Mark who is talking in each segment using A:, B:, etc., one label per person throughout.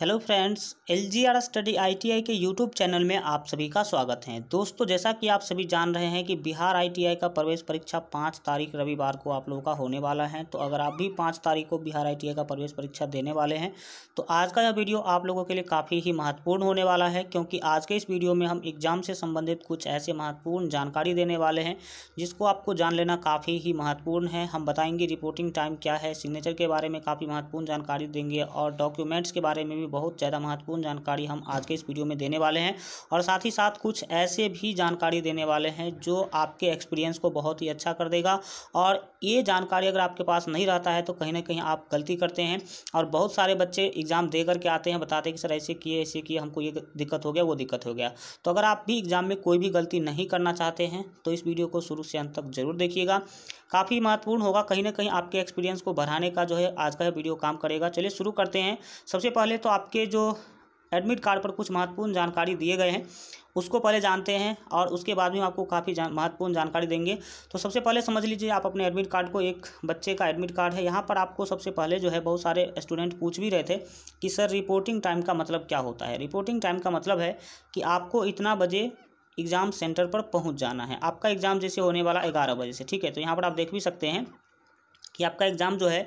A: hello friends L G R study ITI के YouTube channel में आप सभी का स्वागत है दोस्तों जैसा कि आप सभी जान रहे हैं कि बिहार आईटीआई का प्रवेश परीक्षा पाँच तारीख रविवार को आप लोगों का होने वाला है तो अगर आप भी पाँच तारीख को बिहार आईटीआई का प्रवेश परीक्षा देने वाले हैं तो आज का यह वीडियो आप लोगों के लिए काफ़ी ही महत्वपूर्ण होने वाला है क्योंकि आज के इस वीडियो में हम एग्जाम से संबंधित कुछ ऐसे महत्वपूर्ण जानकारी देने वाले हैं जिसको आपको जान लेना काफ़ी ही महत्वपूर्ण है हम बताएंगे रिपोर्टिंग टाइम क्या है सिग्नेचर के बारे में काफ़ी महत्वपूर्ण जानकारी देंगे और डॉक्यूमेंट्स के बारे में भी बहुत ज़्यादा महत्वपूर्ण जानकारी हम आज के इस वीडियो में देने वाले हैं और साथ ही साथ कुछ ऐसे भी जानकारी देने वाले हैं जो आपके एक्सपीरियंस को बहुत ही अच्छा कर देगा और ये जानकारी अगर आपके पास नहीं रहता है तो कहीं ना कहीं आप गलती करते हैं और बहुत सारे बच्चे एग्ज़ाम दे करके आते हैं बताते हैं कि सर ऐसे किए ऐसे किए हमको ये दिक्कत हो गया वो दिक्कत हो गया तो अगर आप भी एग्ज़ाम में कोई भी गलती नहीं करना चाहते हैं तो इस वीडियो को शुरू से अंत तक ज़रूर देखिएगा काफ़ी महत्वपूर्ण होगा कहीं ना कहीं आपके एक्सपीरियंस को बढ़ाने का जो है आज का वीडियो काम करेगा चलिए शुरू करते हैं सबसे पहले तो आपके जो एडमिट कार्ड पर कुछ महत्वपूर्ण जानकारी दिए गए हैं उसको पहले जानते हैं और उसके बाद में आपको काफ़ी जान, महत्वपूर्ण जानकारी देंगे तो सबसे पहले समझ लीजिए आप अपने एडमिट कार्ड को एक बच्चे का एडमिट कार्ड है यहाँ पर आपको सबसे पहले जो है बहुत सारे स्टूडेंट पूछ भी रहे थे कि सर रिपोर्टिंग टाइम का मतलब क्या होता है रिपोर्टिंग टाइम का मतलब है कि आपको इतना बजे एग्ज़ाम सेंटर पर पहुंच जाना है आपका एग्ज़ाम जैसे होने वाला ग्यारह बजे से ठीक है तो यहाँ पर आप देख भी सकते हैं कि आपका एग्ज़ाम जो है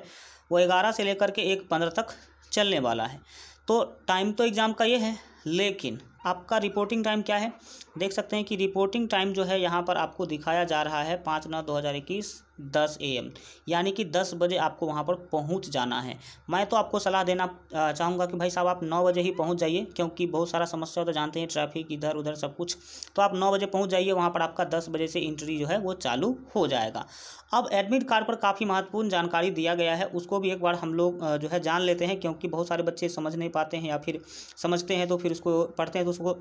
A: वो ग्यारह से लेकर के एक पंद्रह तक चलने वाला है तो टाइम तो एग्ज़ाम का ये है लेकिन आपका रिपोर्टिंग टाइम क्या है देख सकते हैं कि रिपोर्टिंग टाइम जो है यहाँ पर आपको दिखाया जा रहा है पाँच नौ दो हज़ार इक्कीस दस ए एम यानी कि दस बजे आपको वहाँ पर पहुँच जाना है मैं तो आपको सलाह देना चाहूँगा कि भाई साहब आप नौ बजे ही पहुँच जाइए क्योंकि बहुत सारा समस्या तो जानते हैं ट्रैफिक इधर उधर सब कुछ तो आप नौ बजे पहुँच जाइए वहाँ पर आपका दस बजे से इंट्री जो है वो चालू हो जाएगा अब एडमिट कार्ड पर काफ़ी महत्वपूर्ण जानकारी दिया गया है उसको भी एक बार हम लोग जो है जान लेते हैं क्योंकि बहुत सारे बच्चे समझ नहीं पाते हैं या फिर समझते हैं तो फिर उसको पढ़ते हैं तो उसको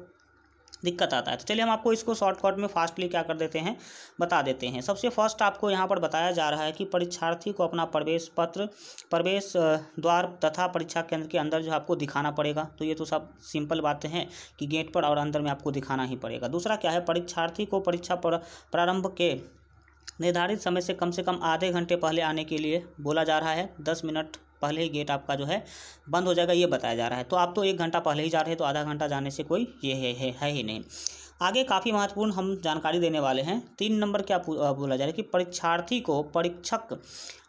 A: दिक्कत आता है तो चलिए हम आपको इसको शॉर्टकट में फास्टली क्या कर देते हैं बता देते हैं सबसे फर्स्ट आपको यहाँ पर बताया जा रहा है कि परीक्षार्थी को अपना प्रवेश पत्र प्रवेश द्वार तथा परीक्षा केंद्र के अंदर जो आपको दिखाना पड़ेगा तो ये तो सब सिंपल बातें हैं कि गेट पर और अंदर में आपको दिखाना ही पड़ेगा दूसरा क्या है परीक्षार्थी को परीक्षा प्रारंभ के निर्धारित समय से कम से कम आधे घंटे पहले आने के लिए बोला जा रहा है दस मिनट पहले ही गेट आपका जो है बंद हो जाएगा ये बताया जा रहा है तो आप तो एक घंटा पहले ही जा रहे हैं तो आधा घंटा जाने से कोई ये है, है, है ही नहीं आगे काफ़ी महत्वपूर्ण हम जानकारी देने वाले हैं तीन नंबर क्या बोला जा रहा है कि परीक्षार्थी को परीक्षक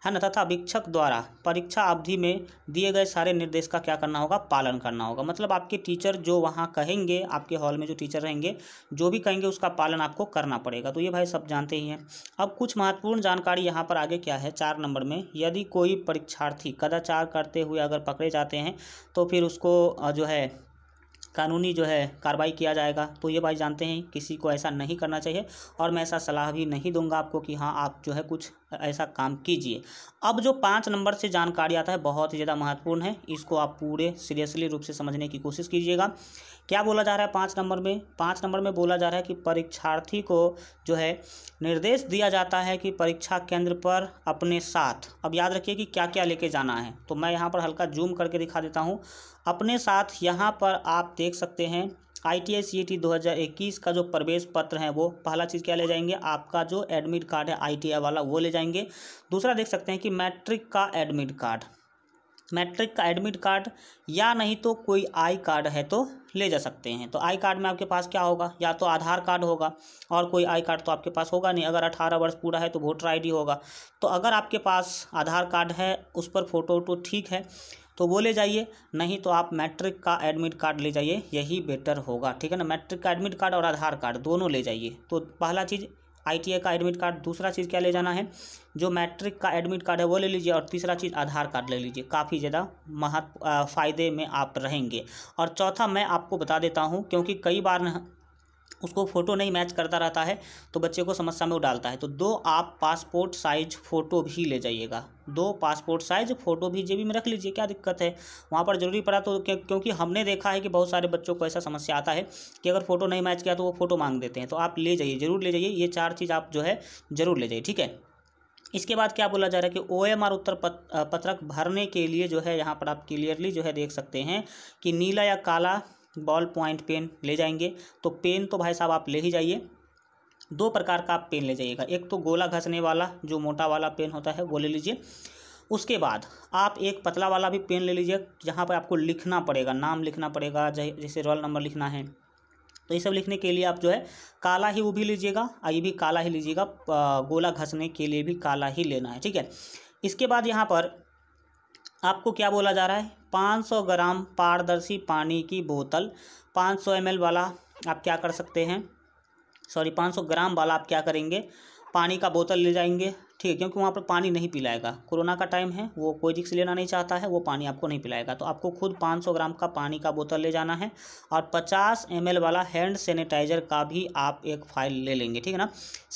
A: है ना तथा वीक्षक द्वारा परीक्षा अवधि में दिए गए सारे निर्देश का क्या करना होगा पालन करना होगा मतलब आपके टीचर जो वहाँ कहेंगे आपके हॉल में जो टीचर रहेंगे जो भी कहेंगे उसका पालन आपको करना पड़ेगा तो ये भाई सब जानते ही हैं अब कुछ महत्वपूर्ण जानकारी यहाँ पर आगे क्या है चार नंबर में यदि कोई परीक्षार्थी कदाचार करते हुए अगर पकड़े जाते हैं तो फिर उसको जो है कानूनी जो है कार्रवाई किया जाएगा तो ये भाई जानते हैं किसी को ऐसा नहीं करना चाहिए और मैं ऐसा सलाह भी नहीं दूंगा आपको कि हाँ आप जो है कुछ ऐसा काम कीजिए अब जो पाँच नंबर से जानकारी आता है बहुत ही ज़्यादा महत्वपूर्ण है इसको आप पूरे सीरियसली रूप से समझने की कोशिश कीजिएगा क्या बोला जा रहा है पाँच नंबर में पाँच नंबर में बोला जा रहा है कि परीक्षार्थी को जो है निर्देश दिया जाता है कि परीक्षा केंद्र पर अपने साथ अब याद रखिए कि क्या क्या लेके जाना है तो मैं यहाँ पर हल्का जूम करके दिखा देता हूँ अपने साथ यहाँ पर आप देख सकते हैं आई टी आई सी ई का जो प्रवेश पत्र है वो पहला चीज़ क्या ले जाएंगे आपका जो एडमिट कार्ड है आई वाला वो ले जाएंगे दूसरा देख सकते हैं कि मैट्रिक का एडमिट कार्ड मैट्रिक का एडमिट कार्ड या नहीं तो कोई आई कार्ड है तो ले जा सकते हैं तो आई कार्ड में आपके पास क्या होगा या तो आधार कार्ड होगा और कोई आई कार्ड तो आपके पास होगा नहीं अगर अठारह वर्ष पूरा है तो वोटर आईडी होगा तो अगर आपके पास आधार कार्ड है उस पर फ़ोटो तो ठीक है तो वो ले जाइए नहीं तो आप मैट्रिक का एडमिट कार्ड ले जाइए यही बेटर होगा ठीक है ना मैट्रिक का एडमिट कार्ड और आधार कार्ड दोनों ले जाइए तो पहला चीज़ आई का एडमिट कार्ड दूसरा चीज़ क्या ले जाना है जो मैट्रिक का एडमिट कार्ड है वो ले लीजिए और तीसरा चीज़ आधार कार्ड ले लीजिए काफ़ी ज़्यादा महत्व फ़ायदे में आप रहेंगे और चौथा मैं आपको बता देता हूँ क्योंकि कई बार उसको फ़ोटो नहीं मैच करता रहता है तो बच्चे को समस्या में वो डालता है तो दो आप पासपोर्ट साइज फ़ोटो भी ले जाइएगा दो पासपोर्ट साइज फ़ोटो भी जेबी में रख लीजिए क्या दिक्कत है वहाँ पर ज़रूरी पड़ा तो क्योंकि हमने देखा है कि बहुत सारे बच्चों को ऐसा समस्या आता है कि अगर फ़ोटो नहीं मैच किया तो वो फ़ोटो मांग देते हैं तो आप ले जाइए ज़रूर ले जाइए ये चार चीज़ आप जो है ज़रूर ले जाइए ठीक है इसके बाद क्या बोला जा रहा है कि ओ एम आर उत्तर पत, पत्रक भरने के लिए जो है यहाँ पर आप क्लियरली जो है देख सकते हैं कि नीला या काला बॉल पॉइंट पेन ले जाएंगे तो पेन तो भाई साहब आप ले ही जाइए दो प्रकार का आप पेन ले जाइएगा एक तो गोला घसने वाला जो मोटा वाला पेन होता है वो ले लीजिए उसके बाद आप एक पतला वाला भी पेन ले लीजिए जहाँ पर आपको लिखना पड़ेगा नाम लिखना पड़ेगा जैसे रोल नंबर लिखना है तो ये सब लिखने के लिए आप जो है काला ही वो भी लीजिएगा और ये भी काला ही लीजिएगा गोला घसने के लिए भी काला ही लेना है ठीक है इसके बाद यहाँ पर आपको क्या बोला जा रहा है 500 ग्राम पारदर्शी पानी की बोतल 500 सौ वाला आप क्या कर सकते हैं सॉरी 500 ग्राम वाला आप क्या करेंगे पानी का बोतल ले जाएंगे ठीक है क्योंकि वहाँ पर पानी नहीं पिलाएगा कोरोना का टाइम है वो कोई रिक्स लेना नहीं चाहता है वो पानी आपको नहीं पिलाएगा तो आपको खुद 500 ग्राम का पानी का बोतल ले जाना है और 50 एम वाला हैंड सैनिटाइजर का भी आप एक फाइल ले लेंगे ठीक है ना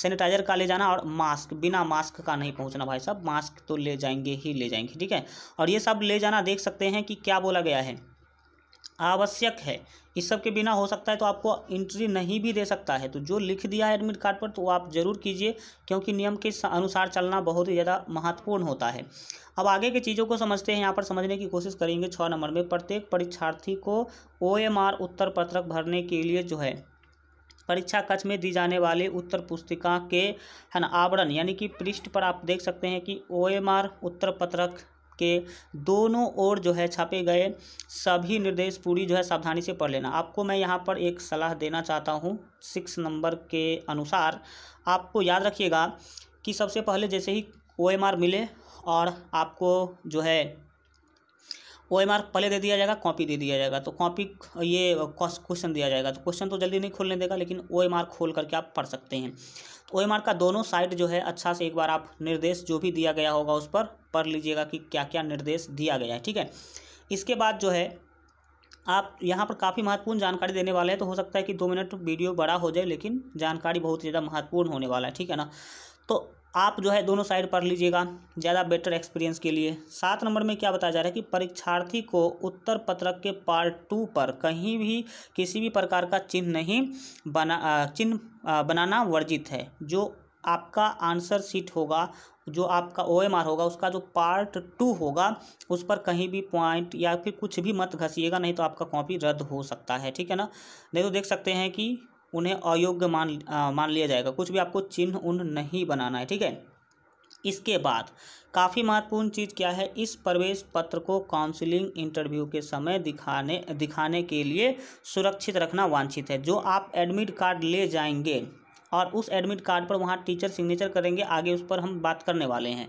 A: सैनिटाइजर का ले जाना और मास्क बिना मास्क का नहीं पहुँचना भाई साहब मास्क तो ले जाएंगे ही ले जाएंगे ठीक है और ये सब ले जाना देख सकते हैं कि क्या बोला गया है आवश्यक है इस सब के बिना हो सकता है तो आपको इंट्री नहीं भी दे सकता है तो जो लिख दिया है एडमिट कार्ड पर तो वो आप ज़रूर कीजिए क्योंकि नियम के अनुसार चलना बहुत ही ज़्यादा महत्वपूर्ण होता है अब आगे की चीज़ों को समझते हैं यहाँ पर समझने की कोशिश करेंगे छः नंबर में प्रत्येक परीक्षार्थी को ओ उत्तर पत्रक भरने के लिए जो है परीक्षा कक्ष में दी जाने वाले उत्तर पुस्तिका के है ना आवरण यानी कि पृष्ठ पर आप देख सकते हैं कि ओ उत्तर पत्रक के दोनों ओर जो है छापे गए सभी निर्देश पूरी जो है सावधानी से पढ़ लेना आपको मैं यहाँ पर एक सलाह देना चाहता हूँ सिक्स नंबर के अनुसार आपको याद रखिएगा कि सबसे पहले जैसे ही ओ मिले और आपको जो है ओ एम आर पहले दे दिया जाएगा कॉपी दे दिया जाएगा तो कॉपी ये क्वेश्चन दिया जाएगा तो क्वेश्चन तो जल्दी नहीं खोलने देगा लेकिन ओ एम आर खोल करके आप पढ़ सकते हैं ओ का दोनों साइड जो है अच्छा से एक बार आप निर्देश जो भी दिया गया होगा उस पर पढ़ लीजिएगा कि क्या क्या निर्देश दिया गया है ठीक है इसके बाद जो है आप यहाँ पर काफ़ी महत्वपूर्ण जानकारी देने वाले हैं तो हो सकता है कि दो मिनट वीडियो बड़ा हो जाए लेकिन जानकारी बहुत ज़्यादा महत्वपूर्ण होने वाला है ठीक है ना तो आप जो है दोनों साइड पढ़ लीजिएगा ज़्यादा बेटर एक्सपीरियंस के लिए सात नंबर में क्या बताया जा रहा है कि परीक्षार्थी को उत्तर पत्रक के पार्ट टू पर कहीं भी किसी भी प्रकार का चिन्ह नहीं बना चिन्ह बनाना वर्जित है जो आपका आंसर सीट होगा जो आपका ओ एम आर होगा उसका जो पार्ट टू होगा उस पर कहीं भी पॉइंट या फिर कुछ भी मत घसीएगा नहीं तो आपका कॉपी रद्द हो सकता है ठीक है ना नहीं तो देख सकते हैं कि उन्हें अयोग्य मान आ, मान लिया जाएगा कुछ भी आपको चिन्ह उन नहीं बनाना है ठीक है इसके बाद काफ़ी महत्वपूर्ण चीज़ क्या है इस प्रवेश पत्र को काउंसलिंग इंटरव्यू के समय दिखाने दिखाने के लिए सुरक्षित रखना वांछित है जो आप एडमिट कार्ड ले जाएंगे और उस एडमिट कार्ड पर वहाँ टीचर सिग्नेचर करेंगे आगे उस पर हम बात करने वाले हैं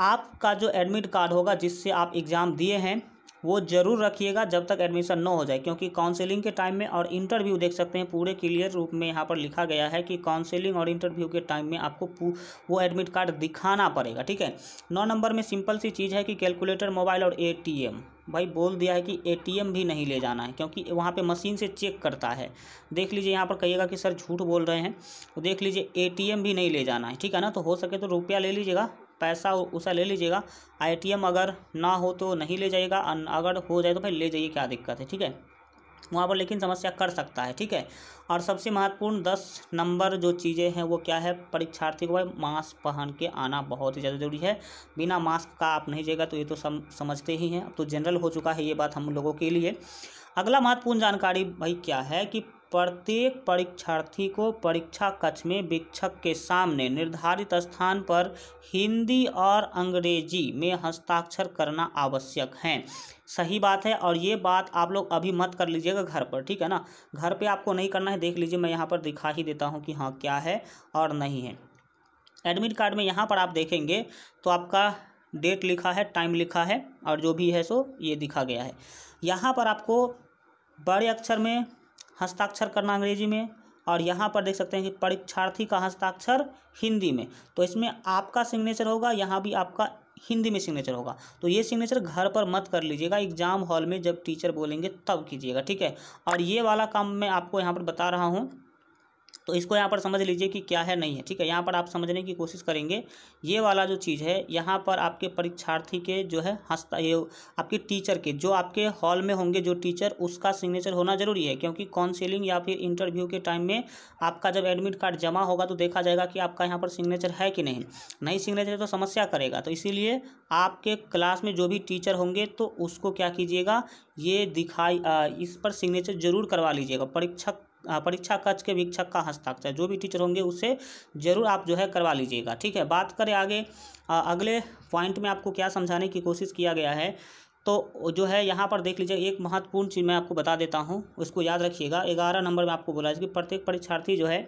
A: आपका जो एडमिट कार्ड होगा जिससे आप एग्ज़ाम दिए हैं वो ज़रूर रखिएगा जब तक एडमिशन न हो जाए क्योंकि काउंसलिंग के टाइम में और इंटरव्यू देख सकते हैं पूरे क्लियर रूप में यहाँ पर लिखा गया है कि काउंसलिंग और इंटरव्यू के टाइम में आपको वो एडमिट कार्ड दिखाना पड़ेगा ठीक है नौ नंबर में सिंपल सी चीज़ है कि कैलकुलेटर मोबाइल और ए भाई बोल दिया है कि एटीएम भी नहीं ले जाना है क्योंकि वहाँ पे मशीन से चेक करता है देख लीजिए यहाँ पर कहिएगा कि सर झूठ बोल रहे हैं तो देख लीजिए एटीएम भी नहीं ले जाना है ठीक है ना तो हो सके तो रुपया ले लीजिएगा पैसा हो उसे ले लीजिएगा आईटीएम अगर ना हो तो नहीं ले जाइएगा अगर हो जाए तो भाई ले जाइए क्या दिक्कत है ठीक है वहाँ पर लेकिन समस्या कर सकता है ठीक है और सबसे महत्वपूर्ण दस नंबर जो चीज़ें हैं वो क्या है परीक्षार्थी को भाई मास्क पहन के आना बहुत ही ज़्यादा जरूरी है बिना मास्क का आप नहीं जाएगा तो ये तो सम समझते ही हैं अब तो जनरल हो चुका है ये बात हम लोगों के लिए अगला महत्वपूर्ण जानकारी भाई क्या है कि प्रत्येक परीक्षार्थी को परीक्षा कक्ष में वीक्षक के सामने निर्धारित स्थान पर हिंदी और अंग्रेजी में हस्ताक्षर करना आवश्यक है सही बात है और ये बात आप लोग अभी मत कर लीजिएगा घर पर ठीक है ना घर पे आपको नहीं करना है देख लीजिए मैं यहाँ पर दिखा ही देता हूँ कि हाँ क्या है और नहीं है एडमिट कार्ड में यहाँ पर आप देखेंगे तो आपका डेट लिखा है टाइम लिखा है और जो भी है सो ये दिखा गया है यहाँ पर आपको बड़े अक्षर में हस्ताक्षर करना अंग्रेजी में और यहाँ पर देख सकते हैं कि परीक्षार्थी का हस्ताक्षर हिंदी में तो इसमें आपका सिग्नेचर होगा यहाँ भी आपका हिंदी में सिग्नेचर होगा तो ये सिग्नेचर घर पर मत कर लीजिएगा एग्जाम हॉल में जब टीचर बोलेंगे तब कीजिएगा ठीक है और ये वाला काम मैं आपको यहाँ पर बता रहा हूँ तो इसको यहाँ पर समझ लीजिए कि क्या है नहीं है ठीक है यहाँ पर आप समझने की कोशिश करेंगे ये वाला जो चीज़ है यहाँ पर आपके परीक्षार्थी के जो है हस्ता ये आपके टीचर के जो आपके हॉल में होंगे जो टीचर उसका सिग्नेचर होना जरूरी है क्योंकि काउंसिलिंग या फिर इंटरव्यू के टाइम में आपका जब एडमिट कार्ड जमा होगा तो देखा जाएगा कि आपका यहाँ पर सिग्नेचर है कि नहीं नहीं सिग्नेचर तो समस्या करेगा तो इसीलिए आपके क्लास में जो भी टीचर होंगे तो उसको क्या कीजिएगा ये दिखाई इस पर सिग्नेचर जरूर करवा लीजिएगा परीक्षक परीक्षा कक्ष के वीक्षक का हस्ताक्षर जो भी टीचर होंगे उससे ज़रूर आप जो है करवा लीजिएगा ठीक है बात करें आगे अगले पॉइंट में आपको क्या समझाने की कोशिश किया गया है तो जो है यहाँ पर देख लीजिए एक महत्वपूर्ण चीज़ मैं आपको बता देता हूँ उसको याद रखिएगा ग्यारह नंबर में आपको बोला है कि प्रत्येक परीक्षार्थी जो है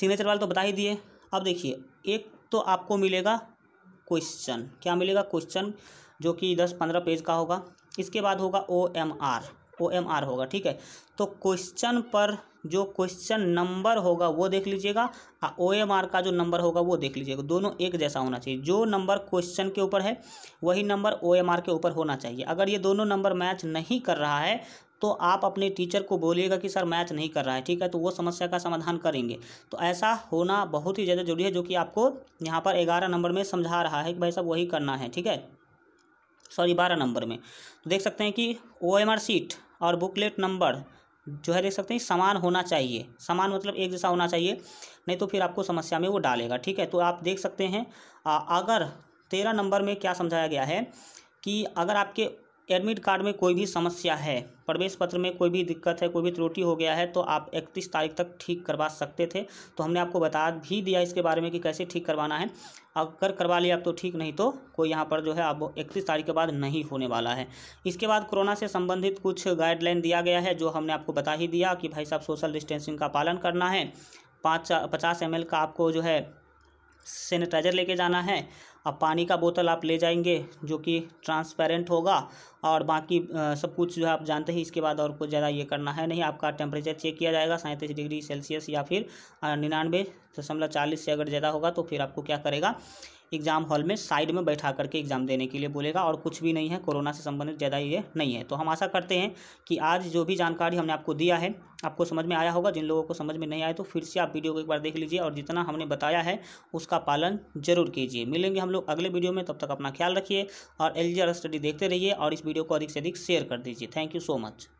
A: सिग्नेचर वाले तो बता ही दिए अब देखिए एक तो आपको मिलेगा क्वेश्चन क्या मिलेगा क्वेश्चन जो कि दस पंद्रह पेज का होगा इसके बाद होगा O M R O M R होगा ठीक है तो क्वेश्चन पर जो क्वेश्चन नंबर होगा वो देख लीजिएगा ओ एम आर का जो नंबर होगा वो देख लीजिएगा दोनों एक जैसा होना चाहिए जो नंबर क्वेश्चन के ऊपर है वही नंबर ओ एम आर के ऊपर होना चाहिए अगर ये दोनों नंबर मैच नहीं कर रहा है तो आप अपने टीचर को बोलिएगा कि सर मैच नहीं कर रहा है ठीक है तो वो समस्या का समाधान करेंगे तो ऐसा होना बहुत ही ज़्यादा जरूरी है जो कि आपको यहाँ पर ग्यारह नंबर में समझा रहा है कि भाई साहब वही करना है ठीक है सॉरी बारह नंबर में तो देख सकते हैं कि ओ एम आर सीट और बुकलेट नंबर जो है देख सकते हैं समान होना चाहिए समान मतलब एक जैसा होना चाहिए नहीं तो फिर आपको समस्या में वो डालेगा ठीक है तो आप देख सकते हैं अगर तेरह नंबर में क्या समझाया गया है कि अगर आपके एडमिट कार्ड में कोई भी समस्या है प्रवेश पत्र में कोई भी दिक्कत है कोई भी त्रुटि हो गया है तो आप इकतीस तारीख तक ठीक करवा सकते थे तो हमने आपको बता भी दिया इसके बारे में कि कैसे ठीक करवाना है अगर करवा लिया आप तो ठीक नहीं तो कोई यहाँ पर जो है आप इकतीस तारीख के बाद नहीं होने वाला है इसके बाद कोरोना से संबंधित कुछ गाइडलाइन दिया गया है जो हमने आपको बता ही दिया कि भाई साहब सोशल डिस्टेंसिंग का पालन करना है पाँच पचास एम का आपको जो है सैनिटाइज़र लेके जाना है अब पानी का बोतल आप ले जाएंगे जो कि ट्रांसपेरेंट होगा और बाकी सब कुछ जो है आप जानते ही इसके बाद और कुछ ज़्यादा ये करना है नहीं आपका टेम्परेचर चेक किया जाएगा सैंतीस डिग्री सेल्सियस या फिर निन्यानवे दशमलव चालीस से अगर ज़्यादा होगा तो फिर आपको क्या करेगा एग्ज़ाम हॉल में साइड में बैठा करके एग्ज़ाम देने के लिए बोलेगा और कुछ भी नहीं है कोरोना से संबंधित ज़्यादा ये नहीं है तो हम आशा करते हैं कि आज जो भी जानकारी हमने आपको दिया है आपको समझ में आया होगा जिन लोगों को समझ में नहीं आया तो फिर से आप वीडियो को एक बार देख लीजिए और जितना हमने बताया है उसका पालन जरूर कीजिए मिलेंगे हम लोग अगले वीडियो में तब तक अपना ख्याल रखिए और एल स्टडी देखते रहिए और इस वीडियो को अधिक से अधिक शेयर कर दीजिए थैंक यू सो मच